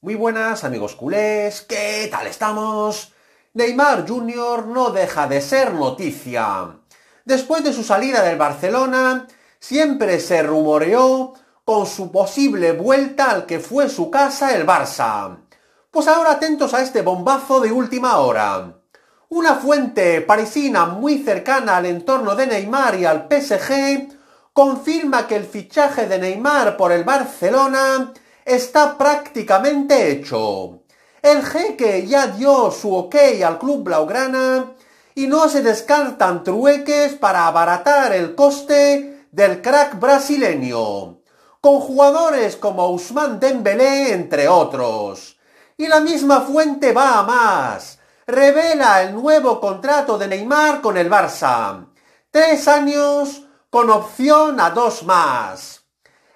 Muy buenas amigos culés, ¿qué tal estamos? Neymar Jr. no deja de ser noticia. Después de su salida del Barcelona, siempre se rumoreó con su posible vuelta al que fue su casa el Barça. Pues ahora atentos a este bombazo de última hora. Una fuente parisina muy cercana al entorno de Neymar y al PSG confirma que el fichaje de Neymar por el Barcelona está prácticamente hecho. El jeque ya dio su ok al club blaugrana y no se descartan trueques para abaratar el coste del crack brasileño, con jugadores como Usman Dembélé entre otros. Y la misma fuente va a más. Revela el nuevo contrato de Neymar con el Barça. Tres años con opción a dos más.